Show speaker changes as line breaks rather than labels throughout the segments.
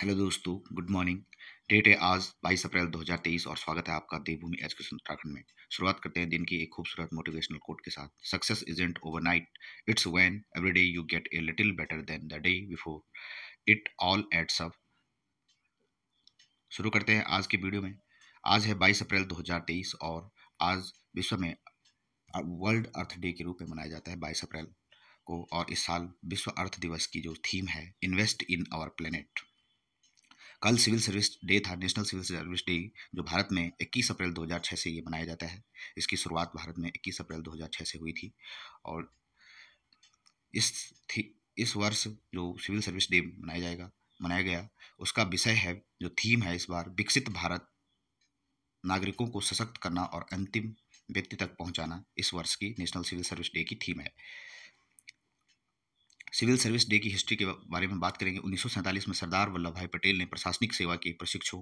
Hello दोस्तों good morning date है आज 22 अप्रैल 2023 और स्वागत है आपका देवभूमि एजुकेशन उत्तराखंड में शुरुआत करते हैं दिन की एक खूबसूरत मोटिवेशनल कोट के साथ success isn't overnight it's when every day you get a little better than the day before it all adds up शुरू करते हैं आज के वीडियो में आज है बाईस अप्रैल दो और आज विश्व में वर्ल्ड अर्थ डे के रूप में मनाया जाता है बाईस अप्रैल को और इस साल विश्व अर्थ दिवस की जो थीम है इन्वेस्ट इन आवर प्लेनेट कल सिविल सर्विस डे था नेशनल सिविल सर्विस डे जो भारत में 21 अप्रैल 2006 से ये मनाया जाता है इसकी शुरुआत भारत में 21 अप्रैल 2006 से हुई थी और इस थी इस वर्ष जो सिविल सर्विस डे मनाया जाएगा मनाया गया उसका विषय है जो थीम है इस बार विकसित भारत नागरिकों को सशक्त करना और अंतिम व्यक्ति तक पहुंचाना इस वर्ष की नेशनल सिविल सर्विस डे की थीम है सिविल सर्विस डे की हिस्ट्री के बारे में बात करेंगे उन्नीस में सरदार वल्लभ भाई पटेल ने प्रशासनिक सेवा के प्रशिक्षु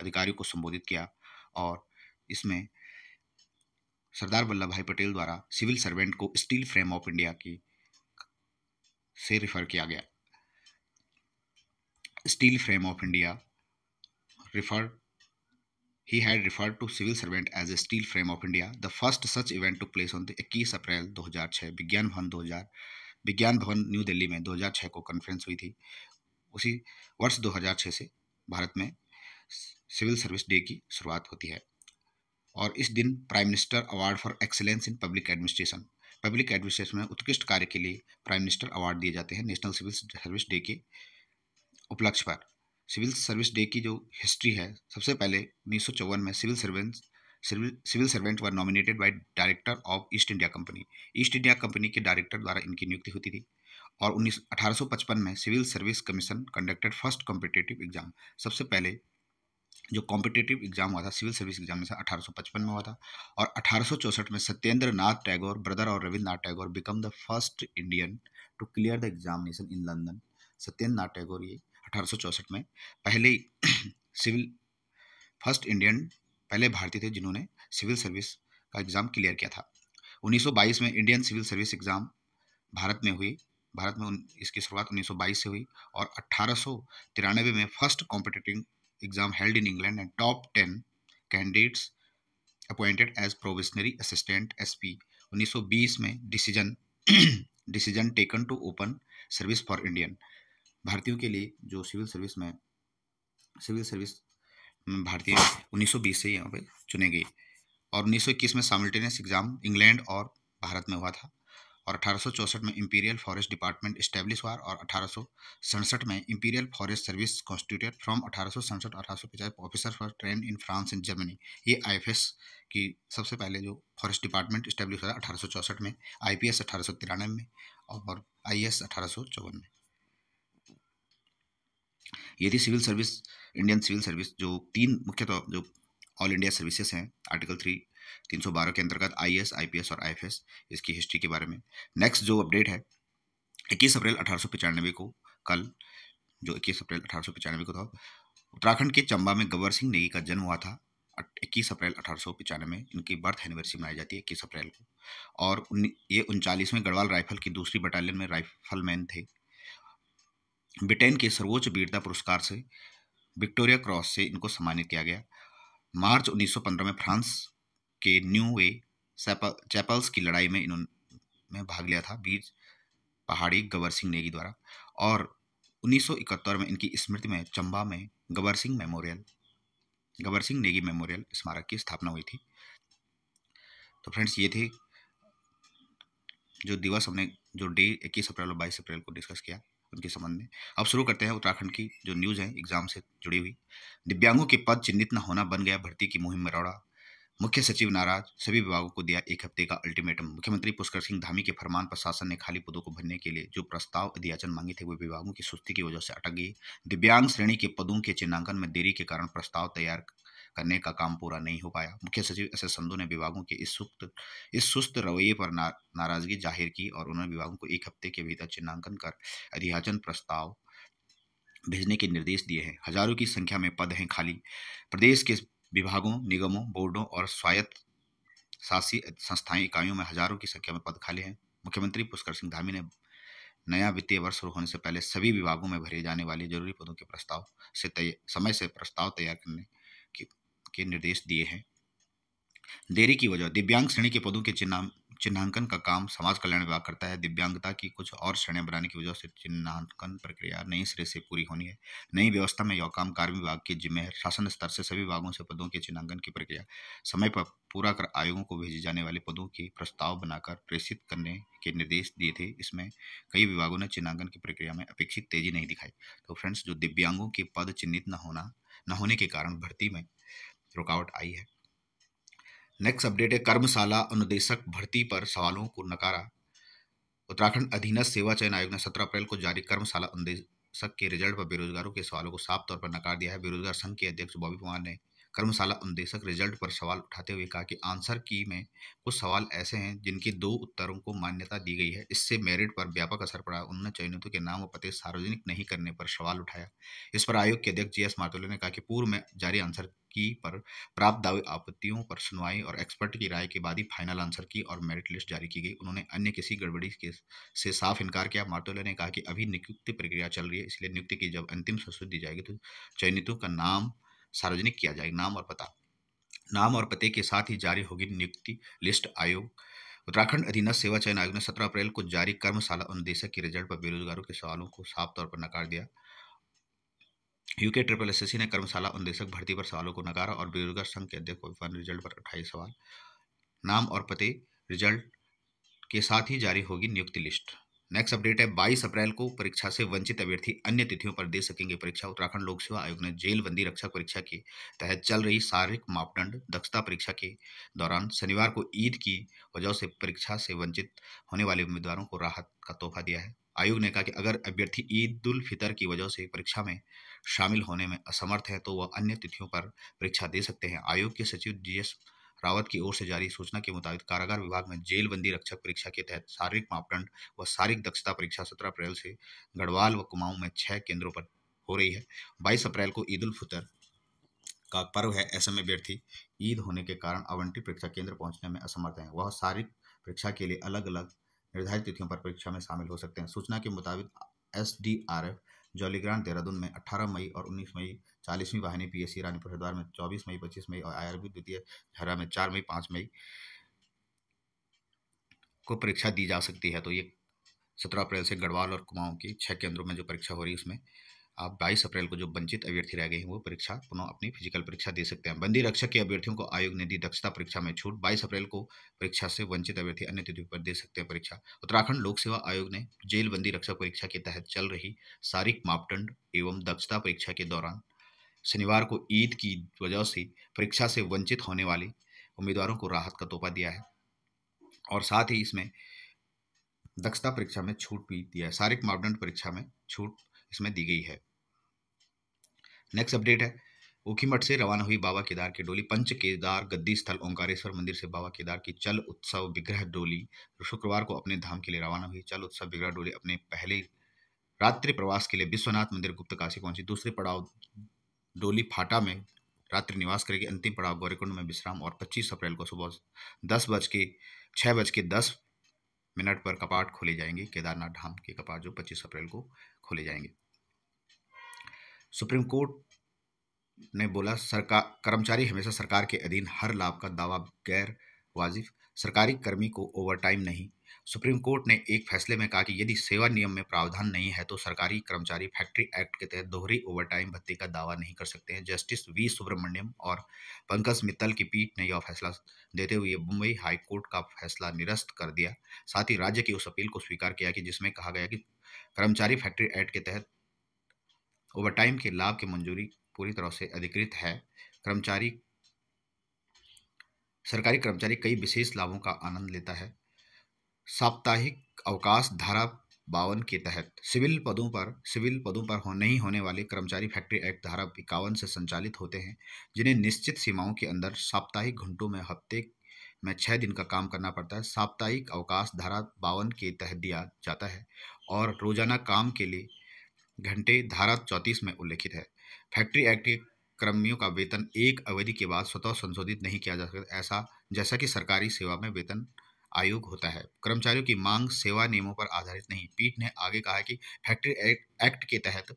अधिकारियों को संबोधित किया और इसमें सरदार वल्लभ भाई पटेल द्वारा सिविल सर्वेंट को स्टील फ्रेम ऑफ इंडिया की से रिफर किया गया steel frame of India refer he had referred to civil servant as a steel frame of India the first such event to place on the इक्कीस April 2006 विज्ञान भवन 2000 विज्ञान भवन new Delhi में 2006 को कॉन्फ्रेंस हुई थी उसी वर्ष 2006 से भारत में सिविल सर्विस डे की शुरुआत होती है और इस दिन prime minister award for excellence in public administration public administration में उत्कृष्ट कार्य के लिए प्राइम मिनिस्टर अवार्ड दिए जाते हैं नेशनल सिविल सर्विस डे के उपलक्ष्य पर सिविल सर्विस डे की जो हिस्ट्री है सबसे पहले उन्नीस में civil servants civil servant were nominated by director of East India Company East India Company के डायरेक्टर द्वारा इनकी नियुक्ति होती थी और उन्नीस अठारह में civil service commission conducted first competitive exam सबसे पहले जो कॉम्पिटेटिव एग्जाम हुआ था सिविल सर्विस एग्जाम में से 1855 में हुआ था और अठारह में सत्येंद्र नाथ टैगोर ब्रदर और Rabindranath Tagore become the first Indian to clear the examination in London Satyendranath Tagore ये अठारह में पहले सिविल फर्स्ट इंडियन पहले भारतीय थे जिन्होंने सिविल सर्विस का एग्ज़ाम क्लियर किया था 1922 में इंडियन सिविल सर्विस एग्ज़ाम भारत में हुई भारत में उन, इसकी शुरुआत 1922 से हुई और अट्ठारह में first competitive exam held in England and top ten candidates appointed as provisionary assistant एस 1920 में decision decision taken to open service for Indian भारतीयों के लिए जो सिविल सर्विस में सिविल सर्विस भारतीय 1920 से यहाँ पे चुने गए और 1921 में सामल्टेनियस एग्जाम इंग्लैंड और भारत में हुआ था और अठारह में इंपीरियल फॉरेस्ट डिपार्टमेंट इस्टेब्लिश हुआ और अठारह में imperial forest service constitute from अठारह सौ officer for train in France and Germany ये आई की सबसे पहले जो फॉरेस्ट डिपार्टमेंट इस्टेब्लिश हुआ अठारह में आई पी में और आई एस में यदि civil service Indian civil service जो तीन मुख्यतः तो जो ऑल इंडिया सर्विसेज हैं आर्टिकल थ्री तीन सौ बारह के अंतर्गत I S I P S और आई एफ एस इसकी हिस्ट्री के बारे में नेक्स्ट जो अपडेट है इक्कीस अप्रैल अठारह सौ पचानवे को कल जो इक्कीस अप्रैल अठारह सौ पचानवे को था उत्तराखंड के चंबा में गब्बर सिंह नेगी का जन्म हुआ था इक्कीस अप्रैल अठारह सौ पचानवे इनकी बर्थ एनिवर्सरी मनाई जाती है इक्कीस अप्रैल को और ये उनचालीसवें गढ़वाल राइफल की दूसरी बटालियन में राइफलमैन थे ब्रिटेन के सर्वोच्च वीरता पुरस्कार से विक्टोरिया क्रॉस से इनको सम्मानित किया गया मार्च 1915 में फ्रांस के न्यू वे चैपल्स की लड़ाई में इन्होंने भाग लिया था वीर पहाड़ी गवर सिंह नेगी द्वारा और 1971 में इनकी स्मृति में चंबा में गवर सिंह मेमोरियल गवर सिंह नेगी मेमोरियल स्मारक की स्थापना हुई थी तो फ्रेंड्स ये थे जो दिवस हमने जो डे 21 अप्रैल और 22 अप्रैल को डिस्कस किया उनके संबंध में अब शुरू करते हैं उत्तराखंड की जो न्यूज़ है एग्जाम से जुड़ी हुई दिव्यांगों के पद चिन्हित न होना बन गया भर्ती की मुहिम में रौड़ा मुख्य सचिव नाराज सभी विभागों को दिया एक हफ्ते का अल्टीमेटम मुख्यमंत्री पुष्कर सिंह धामी के फरमान पर शासन ने खाली पदों को भरने के लिए जो प्रस्ताव अधियाचन मांगे थे वे विभागों की सुस्ती की वजह से अटक गई दिव्यांग श्रेणी के पदों के चिन्हांकन में देरी के कारण प्रस्ताव तैयार करने का काम पूरा नहीं हो पाया मुख्य सचिव एस एस संधु ने विभागों के इस सुस्त इस सुस्त रवैये पर ना, नाराजगी जाहिर की और उन्होंने विभागों को एक हफ्ते के भीतर चिन्हांकन कर अधियाचन प्रस्ताव भेजने के निर्देश दिए हैं हजारों की संख्या में पद हैं खाली प्रदेश के विभागों निगमों बोर्डों और स्वायत्त शासी संस्थाएं इकाइयों में हजारों की संख्या में पद खाली हैं मुख्यमंत्री पुष्कर सिंह धामी ने नया वित्तीय वर्ष शुरू होने से पहले सभी विभागों में भरे जाने वाले जरूरी पदों के प्रस्ताव से समय से प्रस्ताव तैयार करने के निर्देश दिए हैं देरी की वजह दिव्यांग श्रेणी के पदों के चिन्ह चिन्हांकन का काम समाज कल्याण विभाग करता है दिव्यांगता की कुछ और श्रेणी बनाने की वजह से चिन्हांकन प्रक्रिया नई सिरे से पूरी होनी है नई व्यवस्था में यह काम कार्य विभाग के जिम्मे है शासन स्तर से सभी विभागों से पदों के चिन्हांकन की प्रक्रिया समय पर पूरा कर आयोगों को भेजे जाने वाले पदों के प्रस्ताव बनाकर प्रेषित करने के निर्देश दिए थे इसमें कई विभागों ने चिन्हांकन की प्रक्रिया में अपेक्षित तेजी नहीं दिखाई तो फ्रेंड्स जो दिव्यांगों के पद चिन्हित न होना न होने के कारण भर्ती में रुकावट आई है नेक्स्ट अपडेट है कर्मशाला अनुदेशक भर्ती पर सवालों को नकारा उत्तराखंड अधीनस्थ सेवा चयन आयोग ने 17 अप्रैल को जारी कर्मशाला अनुदेशक के रिजल्ट पर बेरोजगारों के सवालों को साफ तौर पर नकार दिया है बेरोजगार संघ के अध्यक्ष बॉबी कुमार ने कर्मशाला अनुदेशक रिजल्ट पर सवाल उठाते हुए कहा कि आंसर की में कुछ सवाल ऐसे हैं जिनकी दो उत्तरों को मान्यता दी गई है इससे मेरिट पर व्यापक असर पड़ा उन्होंने चयनितों के नाम और पते सार्वजनिक नहीं करने पर सवाल उठाया इस पर आयोग के अध्यक्ष जी एस मातुल्य ने कहा कि पूर्व में जारी आंसर की पर प्राप्त दावे आपत्तियों पर सुनवाई और एक्सपर्ट की राय के बाद ही फाइनल आंसर की और मेरिट लिस्ट जारी की गई उन्होंने अन्य किसी गड़बड़ी के से साफ इनकार किया मार्तोले ने कहा कि अभी नियुक्ति प्रक्रिया चल रही है इसलिए नियुक्ति की जब अंतिम संस्तुति दी जाएगी तो चयनितों का नाम सार्वजनिक किया जाए नाम और पता नाम और पते के साथ ही जारी होगी नियुक्ति लिस्ट आयोग उत्तराखंड अधीनस्थ सेवा चयन आयोग ने 17 अप्रैल को जारी कर्मशाला अनुदेशक के रिजल्ट पर बेरोजगारों के सवालों को साफ तौर पर नकार दिया यूके ट्रिपल एस ने कर्मशाला अनुदेशक भर्ती पर सवालों को नकारा और बेरोजगार संघ के अध्यक्ष को रिजल्ट पर उठाए सवाल नाम और पते रिजल्ट के साथ ही जारी होगी नियुक्ति लिस्ट नेक्स्ट अपडेट है 22 अप्रैल को परीक्षा से वंचित अभ्यर्थी अन्य तिथियों पर दे सकेंगे परीक्षा उत्तराखंड लोक सेवा आयोग ने जेल बंदी रक्षा परीक्षा के तहत चल रही शारीरिक मापदंड दक्षता परीक्षा के दौरान शनिवार को ईद की वजह से परीक्षा से वंचित होने वाले उम्मीदवारों को राहत का तोहफा दिया है आयोग ने कहा कि अगर अभ्यर्थी ईद उल फितर की वजह से परीक्षा में शामिल होने में असमर्थ है तो वह अन्य तिथियों पर परीक्षा दे सकते हैं आयोग के सचिव जी एस रावत की ओर से जारी सूचना के मुताबिक कारागार विभाग में जेल बंदी रक्षक परीक्षा के तहत शारीरिक मापदंड व शारीरिक दक्षता परीक्षा सत्रह अप्रैल से गढ़वाल व कुमाऊं में छह केंद्रों पर हो रही है बाईस अप्रैल को ईद उल फितर का पर्व है ऐसे में अभ्यर्थी ईद होने के कारण आवंटित परीक्षा केंद्र पहुंचने में असमर्थ हैं वह शारीरिक परीक्षा के लिए अलग अलग निर्धारित तिथियों पर परीक्षा में शामिल हो सकते हैं सूचना के मुताबिक S D R F Jolly Grant Dehradun में 18 मई और 19 मई चालीसवीं वाहिनी P S C Ranipur Haridwar में 24 मई 25 मई और आईआरबी द्वितीय हरा में 4 मई 5 मई को परीक्षा दी जा सकती है तो ये सत्रह अप्रैल से गढ़वाल और कुमाऊं की छः केंद्रों में जो परीक्षा हो रही है उसमें आप 22 अप्रैल को जो वंचित अभ्यर्थी रह गए हैं वो परीक्षा पुनः अपनी फिजिकल परीक्षा दे सकते हैं बंदी रक्षक के अभ्यर्थियों को आयोग ने दी दक्षता परीक्षा में छूट 22 अप्रैल को परीक्षा से वंचित अभ्यर्थी अन्य तिथि पर दे सकते हैं परीक्षा उत्तराखंड लोक सेवा आयोग ने जेल बंदी रक्षक परीक्षा के तहत चल रही शारीरिक मापदंड एवं दक्षता परीक्षा के दौरान शनिवार को ईद की वजह से परीक्षा से वंचित होने वाले उम्मीदवारों को राहत का तोहफा दिया है और साथ ही इसमें दक्षता परीक्षा में छूट भी दिया है शारीरिक मापदंड परीक्षा में छूट इसमें दी गई है नेक्स्ट अपडेट है ओखीमठ से रवाना हुई बाबा केदार की डोली पंच केदार गद्दी स्थल ओंकारेश्वर मंदिर से बाबा केदार की चल उत्सव विग्रह डोली शुक्रवार को अपने धाम के लिए रवाना हुई चल उत्सव विग्रह डोली अपने पहले रात्रि प्रवास के लिए विश्वनाथ मंदिर गुप्त काशी पहुंची दूसरे पड़ाव डोली फाटा में रात्रि निवास करेगी अंतिम पड़ाव गौरीकुंड में विश्राम और 25 अप्रैल को सुबह दस बज के छः बज के दस मिनट पर कपाट खोले जाएंगे केदारनाथ धाम के कपाट जो 25 अप्रैल को खोले जाएंगे सुप्रीम कोर्ट ने बोला सरकार कर्मचारी हमेशा सरकार के अधीन हर लाभ का दावा गैर वाजिब सरकारी कर्मी को ओवरटाइम नहीं सुप्रीम कोर्ट ने एक फैसले में कहा कि यदि सेवा नियम में प्रावधान नहीं है तो सरकारी कर्मचारी फैक्ट्री एक्ट के तहत दोहरी ओवरटाइम भत्ते का दावा नहीं कर सकते हैं जस्टिस वी सुब्रमण्यम और पंकज मित्तल की पीठ ने यह फैसला देते हुए मुंबई हाई कोर्ट का फैसला निरस्त कर दिया साथ ही राज्य की उस अपील को स्वीकार किया कि जिसमें कहा गया कि कर्मचारी फैक्ट्री एक्ट के तहत ओवरटाइम के लाभ की मंजूरी पूरी तरह से अधिकृत है कर्मचारी सरकारी कर्मचारी कई विशेष लाभों का आनंद लेता है साप्ताहिक अवकाश धारा बावन के तहत सिविल पदों पर सिविल पदों पर हो नहीं होने वाले कर्मचारी फैक्ट्री एक्ट धारा इक्यावन से संचालित होते हैं जिन्हें निश्चित सीमाओं के अंदर साप्ताहिक घंटों में हफ्ते में छः दिन का काम करना पड़ता है साप्ताहिक अवकाश धारा बावन के तहत दिया जाता है और रोजाना काम के लिए घंटे धारा चौंतीस में उल्लेखित है फैक्ट्री एक्ट के कर्मियों का वेतन एक अवधि के बाद स्वतः संशोधित नहीं किया जा सकता ऐसा जैसा कि सरकारी सेवा में वेतन आयोग होता है कर्मचारियों की मांग सेवा नियमों पर आधारित नहीं पीठ ने आगे कहा कि फैक्ट्री एक्ट के तहत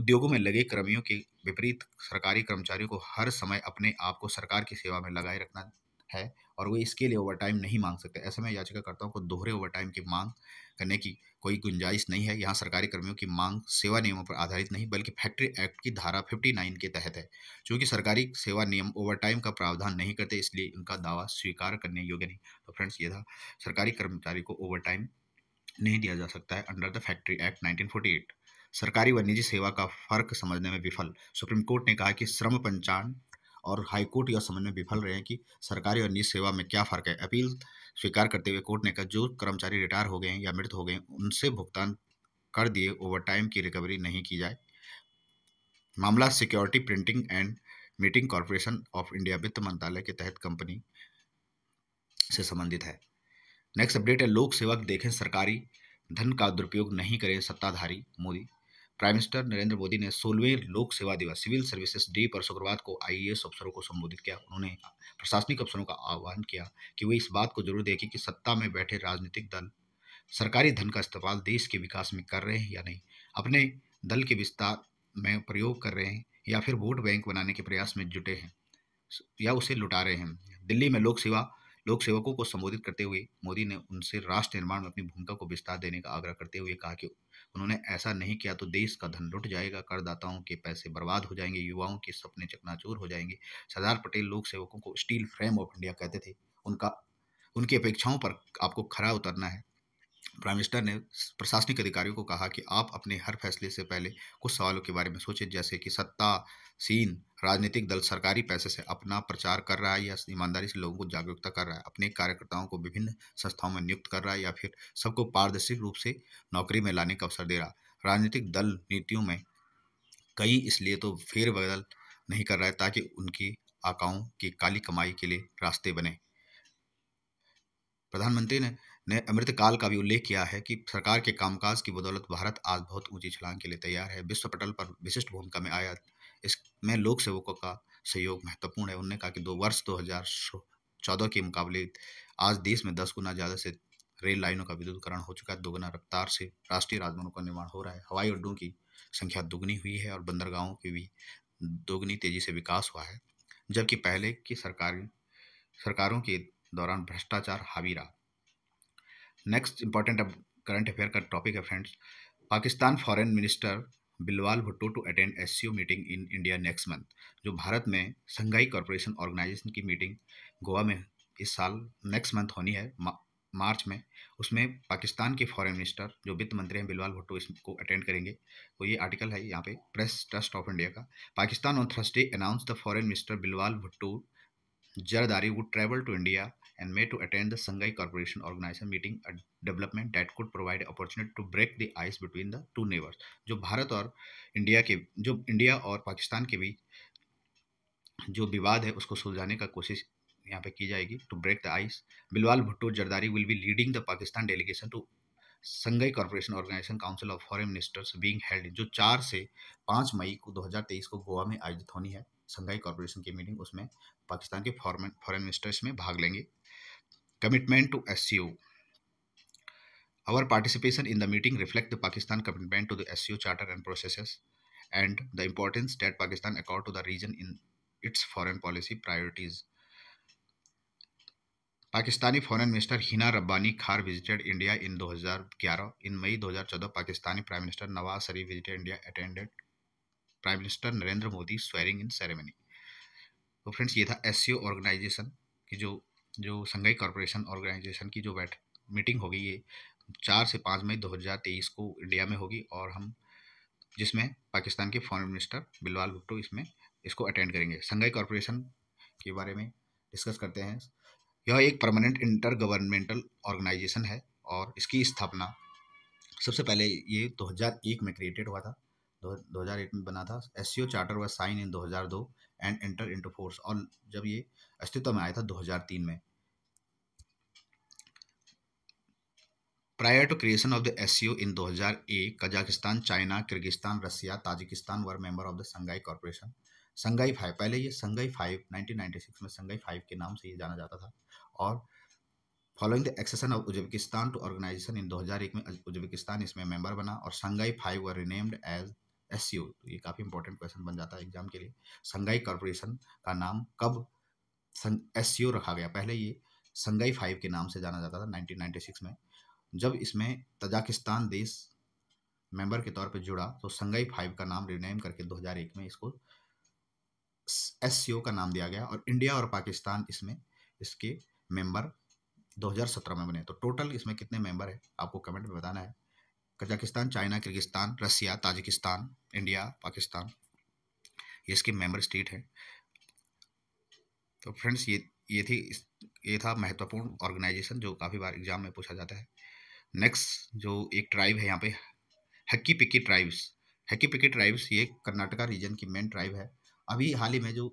उद्योगों में लगे कर्मियों के विपरीत सरकारी कर्मचारियों को हर समय अपने आप को सरकार की सेवा में लगाए रखना है और वे इसके लिए ओवरटाइम नहीं मांग सकते ऐसे में याचिकाकर्ताओं को दोहरे ओवरटाइम की मांग करने की कोई गुंजाइश नहीं है यहाँ सरकारी कर्मियों की मांग सेवा नियमों पर आधारित नहीं बल्कि फैक्ट्री एक्ट की धारा 59 के तहत है चूँकि सरकारी सेवा नियम ओवरटाइम का प्रावधान नहीं करते इसलिए इनका दावा स्वीकार करने योग्य नहीं तो फ्रेंड्स ये था सरकारी कर्मचारी को ओवरटाइम नहीं दिया जा सकता है under the factory act nineteen सरकारी व निजी सेवा का फर्क समझने में विफल सुप्रीम कोर्ट ने कहा कि श्रम पंचांग और हाईकोर्ट यह समझ में विफल रहे हैं कि सरकारी और निजी सेवा में क्या फ़र्क है अपील स्वीकार करते हुए कोर्ट ने कहा जो कर्मचारी रिटायर हो गए हैं या मृत हो गए उनसे भुगतान कर दिए ओवरटाइम की रिकवरी नहीं की जाए मामला security printing and minting corporation of India वित्त मंत्रालय के तहत कंपनी से संबंधित है नेक्स्ट अपडेट है लोक सेवक देखें सरकारी धन का दुरुपयोग नहीं करें सत्ताधारी मोदी प्राइम मिनिस्टर नरेंद्र मोदी ने सोलहवें लोक सेवा दिवस सिविल सर्विसेज डे पर शुक्रवार को आईएएस अफसरों को संबोधित किया उन्होंने प्रशासनिक अफसरों का आह्वान किया कि वे इस बात को जरूर देखें कि सत्ता में बैठे राजनीतिक दल सरकारी धन का इस्तेमाल देश के विकास में कर रहे हैं या नहीं अपने दल के विस्तार में प्रयोग कर रहे हैं या फिर वोट बैंक बनाने के प्रयास में जुटे हैं या उसे लुटा रहे हैं दिल्ली में लोक सेवा लोक सेवकों को संबोधित करते हुए मोदी ने उनसे राष्ट्र निर्माण में अपनी भूमिका को विस्तार देने का आग्रह करते हुए कहा कि उन्होंने ऐसा नहीं किया तो देश का धन लुट जाएगा करदाताओं के पैसे बर्बाद हो जाएंगे युवाओं के सपने चकनाचूर हो जाएंगे सरदार पटेल लोक सेवकों को स्टील फ्रेम ऑफ इंडिया कहते थे उनका उनकी अपेक्षाओं पर आपको खरा उतरना है प्राइम मिनिस्टर ने प्रशासनिक अधिकारियों को कहा कि आप अपने हर फैसले से पहले कुछ सवालों के बारे में सोचें जैसे कि सत्तासीन राजनीतिक दल सरकारी पैसे से अपना प्रचार कर रहा है या ईमानदारी से लोगों को जागरूकता कर रहा है अपने कार्यकर्ताओं को विभिन्न संस्थाओं में नियुक्त कर रहा है या फिर सबको पारदर्शी रूप से नौकरी में लाने का अवसर दे रहा राजनीतिक दल नीतियों में कई इसलिए तो फेरबदल बदल नहीं कर रहा है ताकि उनकी आकाओं की काली कमाई के लिए रास्ते बने प्रधानमंत्री ने ने अमृतकाल का भी उल्लेख किया है कि सरकार के कामकाज की बदौलत भारत आज बहुत ऊंची छलांग के लिए तैयार है विश्व पटल पर विशिष्ट भूमिका में आया इसमें लोक सेवकों का सहयोग महत्वपूर्ण है उन्होंने कहा कि दो वर्ष दो हजार चौदह के मुकाबले आज देश में दस गुना ज़्यादा से रेल लाइनों का विद्युतीकरण हो चुका है दोगुना रफ्तार से राष्ट्रीय राजमार्गों का निर्माण हो रहा है हवाई अड्डों की संख्या दोगुनी हुई है और बंदरगाहों की भी दोगुनी तेजी से विकास हुआ है जबकि पहले की सरकारी सरकारों के दौरान भ्रष्टाचार हावी रहा नेक्स्ट इंपॉर्टेंट अब करंट अफेयर का टॉपिक है friends Pakistan foreign minister Bilawal Bhutto to attend S meeting in India next month जो भारत में संघाई कॉरपोरेशन ऑर्गेनाइजेशन की मीटिंग गोवा में इस साल नेक्स्ट मंथ होनी है मार्च में उसमें पाकिस्तान के फॉरेन मिनिस्टर जो वित्त मंत्री हैं बिलवाल भुट्टो इसको अटेंड करेंगे तो ये आर्टिकल है यहाँ पे प्रेस ट्रस्ट ऑफ इंडिया का Pakistan on Thursday announce the foreign minister Bilawal Bhutto Zardari would travel to India and May to attend the Shanghai Corporation Organization meeting a development that could provide opportunity to break the ice between the two neighbors जो भारत और India के जो India और पाकिस्तान के बीच जो विवाद है उसको सुलझाने का कोशिश यहाँ पे की जाएगी to break the ice Bilawal Bhutto Zardari will be leading the Pakistan delegation to Shanghai cooperation organisation council of foreign ministers being held जो चार से पाँच मई को 2023 को गोवा में आयोजित होनी है संघाई कॉरपोरेशन की मीटिंग उसमें पाकिस्तान के फॉरन फॉरेन मिनिस्टर्स में भाग लेंगे Commitment to SCO. Our participation in the meeting reflects the Pakistan commitment to the SCO Charter and processes and the importance that Pakistan accord to the region in its foreign policy priorities. Pakistani foreign minister Hina Rabbani Khar visited India in 2011 in May 2014 Pakistani prime minister Nawaz Sharif visited India attended prime minister Narendra Modi swearing in ceremony तो friends ये था S organisation की जो जो संघाई cooperation organisation की जो बैठ meeting होगी ये चार से पाँच मई दो हज़ार तेईस को इंडिया में होगी और हम जिसमें पाकिस्तान के फॉरेन मिनिस्टर बिलवाल भुट्टो इसमें इसको अटेंड करेंगे संघाई कॉरपोरेशन के बारे में डिस्कस करते हैं यह एक परमानेंट इंटर गवर्नमेंटल ऑर्गेनाइजेशन है और इसकी स्थापना सबसे पहले ये 2001 में क्रिएटेड हुआ था 2001 में बना था एस चार्टर व sign in 2002 and enter into force और जब ये अस्तित्व में आया था 2003 में prior to creation of the S in 2001 Kazakhstan China Kyrgyzstan Russia Tajikistan were member of the Shanghai cooperation Shanghai five पहले ये संघाई फाइव 1996 में संघाई फाइव के नाम से ये जाना जाता था और following the accession of Uzbekistan to organisation in 2001 में उज्बेकिस्तान इसमें मेंबर बना और Shanghai five were renamed as S C e तो ये काफ़ी इंपॉर्टेंट क्वेश्चन बन जाता है एग्जाम के लिए संघाई कॉरपोरेशन का नाम कब एस सी ओ रखा गया पहले ये संगाई फाइव के नाम से जाना जाता था नाइन्टी सिक्स में जब इसमें तजाकिस्तान देश मेंबर के तौर पर जुड़ा तो संगाई फाइव का नाम रिनेम करके दो हज़ार एक में इसको एस सी ओ का नाम दिया गया और इंडिया और पाकिस्तान इसमें इसके मेंबर 2017 में बने तो टोटल इसमें कितने मेंबर हैं आपको कमेंट में बताना है Kazakhstan China Kyrgyzstan Russia Tajikistan India Pakistan ये इसके मेंबर स्टेट हैं तो फ्रेंड्स ये ये थी ये था महत्वपूर्ण ऑर्गेनाइजेशन जो काफ़ी बार एग्जाम में पूछा जाता है नेक्स्ट जो एक ट्राइब है यहाँ पे हक्की पिक्की ट्राइब्स हक्की पिक्की ट्राइब्स ये कर्नाटका रीजन की मेन ट्राइब है अभी हाल ही में जो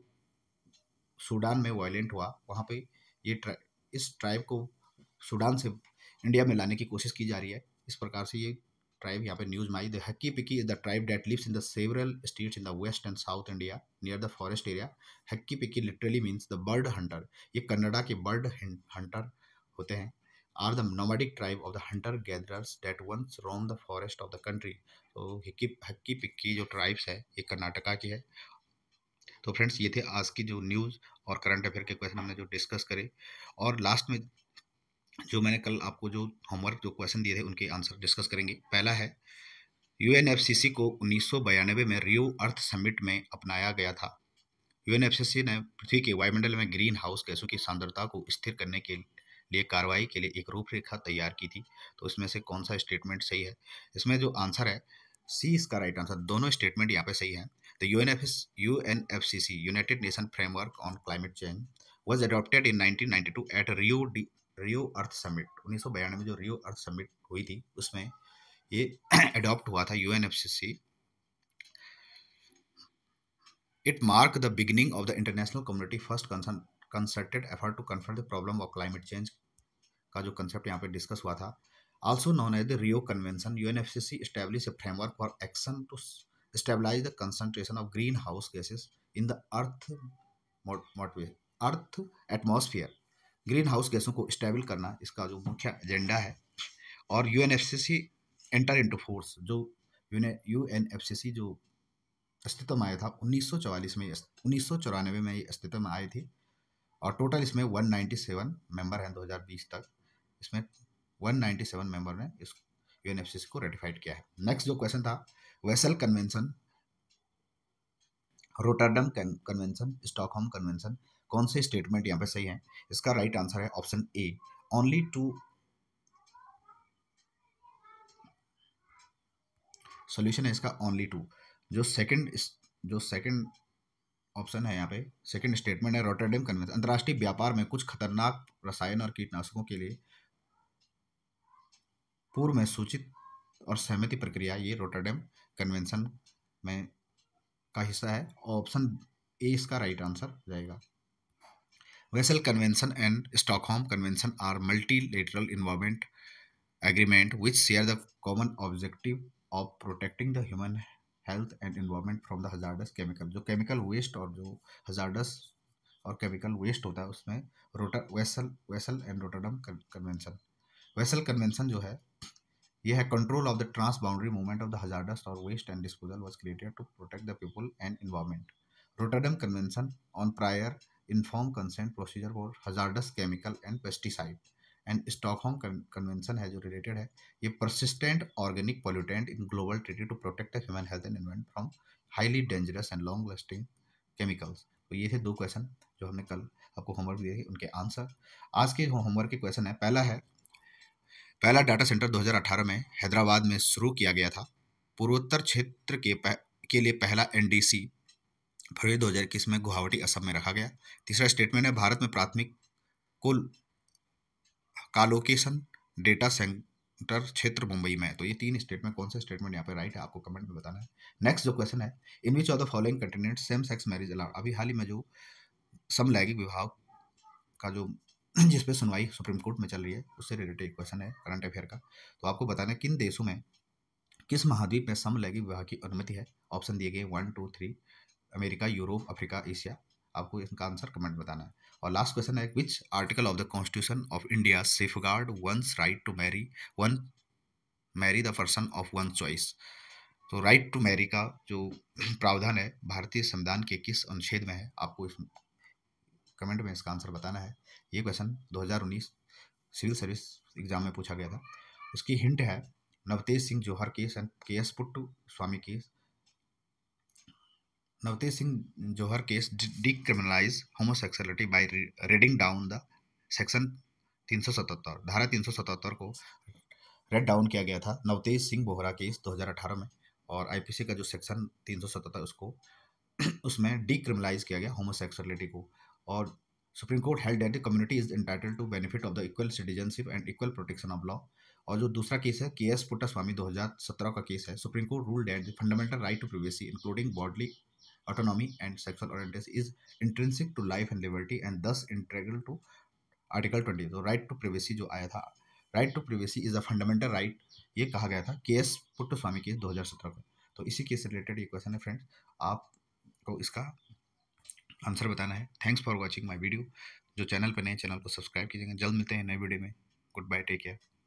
सूडान में वायलेंट हुआ वहाँ पे ये ट्रा, इस ट्राइब को सूडान से इंडिया में लाने की कोशिश की जा रही है इस प्रकार से ये ट्राइब यहाँ पे news my the Hakki Pikki is the tribe that lives in the several states in the west and south India near the forest area Hakki Pikki literally means the bird hunter ये कन्नडा के बर्ड हंटर होते हैं are the nomadic tribe of the hunter gatherers that once roam the forest of the country तो हक्की हक्की पिक्की जो tribes है ये कर्नाटका की है तो फ्रेंड्स ये थे आज की जो न्यूज़ और करंट अफेयर के क्वेश्चन हमने जो डिस्कस करे और लास्ट में जो मैंने कल आपको जो होमवर्क जो क्वेश्चन दिए थे उनके आंसर डिस्कस करेंगे पहला है यू को उन्नीस में रियो अर्थ समिट में अपनाया गया था यू ने पृथ्वी के वायुमंडल में ग्रीन हाउस गैसों की सांद्रता को स्थिर करने के लिए कार्रवाई के लिए एक रूपरेखा तैयार की थी तो इसमें से कौन सा स्टेटमेंट सही है इसमें जो आंसर है सी इसका राइट आंसर दोनों स्टेटमेंट यहाँ पे सही है the U N F S U N F C C united nation framework on climate change was adopted in nineteen ninety two at Rio de Rio earth summit उन्नीस में जो रियो earth summit हुई थी उसमें ये अडॉप्ट हुआ था you It it mark the beginning of the international community first concerted effort to confront the problem of climate change का जो कंसेप्ट यहाँ पे डिस्कस हुआ था also known as the Rio convention U N F C C establish a framework for action to stabilise the concentration of greenhouse gases in the earth earth atmosphere greenhouse गैसों को stable करना इसका जो मुख्य agenda है और U N F C C enter into force जो U N F C C जो अस्तित्व में आया था 1944 में उन्नीस में ये अस्तित्व में आई थी और टोटल इसमें 197 मेंबर हैं 2020 तक इसमें 197 मेंबर ने इस यू को रेटिफाइड किया है नेक्स्ट जो क्वेश्चन था Basel convention Rotterdam convention Stockholm convention कौन से स्टेटमेंट यहाँ पे सही है इसका राइट right आंसर है option A only two solution है इसका ओनली टू जो सेकंड जो सेकंड ऑप्शन है यहाँ पे सेकंड स्टेटमेंट है रोटरडेम कन्वेंशन अंतर्राष्ट्रीय व्यापार में कुछ खतरनाक रसायन और कीटनाशकों के लिए पूर्व में सूचित और सहमति प्रक्रिया ये रोटरडेम कन्वेंशन में का हिस्सा है ऑप्शन ए इसका राइट आंसर जाएगा Basel convention and Stockholm convention are multilateral involvement agreement which share the common objective of protecting the human health and involvement from the hazardous chemical जो chemical waste और जो hazardous और chemical waste होता है उसमें रोटर Basel Basel and Rotterdam convention Basel convention जो है यह है control of the transboundary movement of the hazardous और waste and disposal was created to protect the people and environment Rotterdam convention on prior inform consent procedure for hazardous chemical and pesticide and Stockholm convention है जो related है ये persistent organic pollutant in global treaty to protect human health and environment from highly dangerous and long lasting chemicals तो ये थे दो question जो हमने कल आपको होमवर्क दिए उनके आंसर आज के होमवर्क के क्वेश्चन है पहला है पहला डाटा सेंटर 2018 में हैदराबाद में शुरू किया गया था पूर्वोत्तर क्षेत्र के के लिए पहला एनडीसी फरवरी 2021 में गुवाहाटी असम में रखा गया तीसरा स्टेटमेंट है भारत में प्राथमिक कुल कालोकेशन डेटा सेंटर क्षेत्र मुंबई में तो ये तीन स्टेटमेंट कौन सा स्टेटमेंट यहाँ पे राइट है आपको कमेंट में बताना है नेक्स्ट जो क्वेश्चन है in which of the following continent same sex marriage allowed अभी हाल ही में जो समलैंगिक विभाग का जो जिसपे सुनवाई सुप्रीम कोर्ट में चल रही है उससे रिलेटेड क्वेश्चन है करंट अफेयर का तो आपको बताना है किन देशों में किस महाद्वीप में समलैंगिक विवाह की अनुमति है ऑप्शन दिए गए one two three America Europe Africa Asia आपको इसका आंसर कमेंट बताना है और लास्ट क्वेश्चन है which article of the constitution of India safeguard ones right to marry one marry the person of one choice तो right to marry का जो प्रावधान है भारतीय संविधान के किस अनुच्छेद में है आपको इस कमेंट में इसका आंसर बताना है ये क्वेश्चन 2019 सिविल सर्विस एग्जाम में पूछा गया था उसकी हिंट है Navtej Singh Johar case and K S Puttaswamy case Navtej Singh Johar case decriminalise homosexuality by reading down the section 377 धारा 377 को रेड डाउन किया गया था नवतेज सिंह बोहरा केस 2018 में और आईपीसी का जो सेक्शन 377 उसको उसमें डिक्रिमिनलाइज किया गया होमोसेक्सुअलिटी को और supreme court held that the community is entitled to benefit of the equal citizenship and equal protection of law और जो दूसरा केस है के एस पुट्टास्वामी दो का केस है supreme court rule that the fundamental right to privacy including bodily autonomy and sexual orientation is intrinsic to life and liberty and this integral to article twenty तो right to privacy जो आया था right to privacy is a fundamental right ये कहा गया था के S स्वामी case दो हज़ार सत्रह का तो इसी केस से रिलेटेड ये क्वेश्चन है फ्रेंड्स आपको इसका आंसर बताना है thanks for watching my video जो चैनल पर नए चैनल को सब्सक्राइब कीजिएगा जल्द मिलते हैं नए वीडियो में गुड बाय टेक केयर